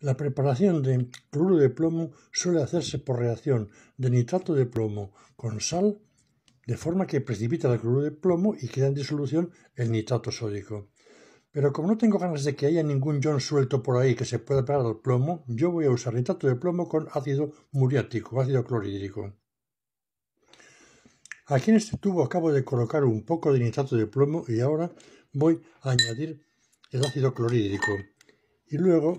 La preparación de cloro de plomo suele hacerse por reacción de nitrato de plomo con sal, de forma que precipita el cloro de plomo y queda en disolución el nitrato sódico. Pero como no tengo ganas de que haya ningún ion suelto por ahí que se pueda pegar al plomo, yo voy a usar nitrato de plomo con ácido muriático, ácido clorhídrico. Aquí en este tubo acabo de colocar un poco de nitrato de plomo y ahora voy a añadir el ácido clorhídrico. Y luego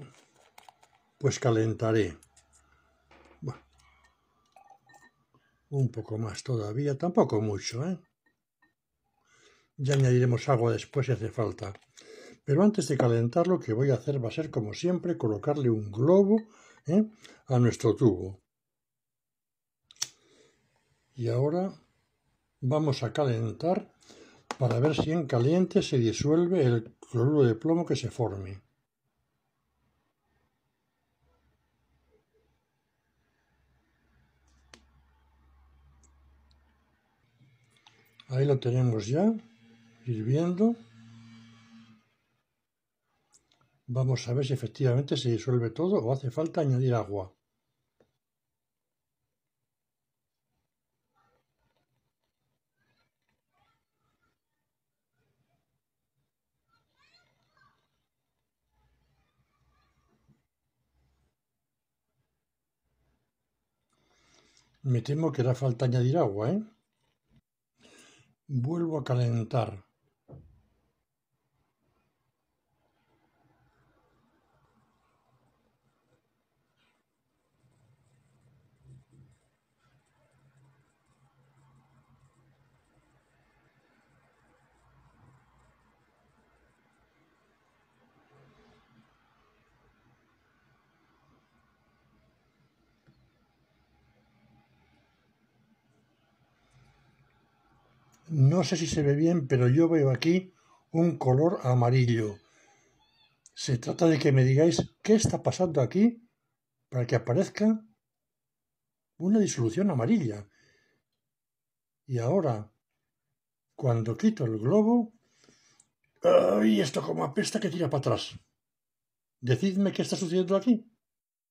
pues calentaré un poco más todavía, tampoco mucho, ¿eh? Ya añadiremos agua después si hace falta. Pero antes de calentar lo que voy a hacer va a ser, como siempre, colocarle un globo ¿eh? a nuestro tubo. Y ahora vamos a calentar para ver si en caliente se disuelve el cloruro de plomo que se forme. Ahí lo tenemos ya, hirviendo. Vamos a ver si efectivamente se disuelve todo o hace falta añadir agua. Me temo que hará falta añadir agua, ¿eh? Vuelvo a calentar. No sé si se ve bien, pero yo veo aquí un color amarillo. Se trata de que me digáis qué está pasando aquí para que aparezca una disolución amarilla. Y ahora, cuando quito el globo... y esto como apesta que tira para atrás! Decidme qué está sucediendo aquí.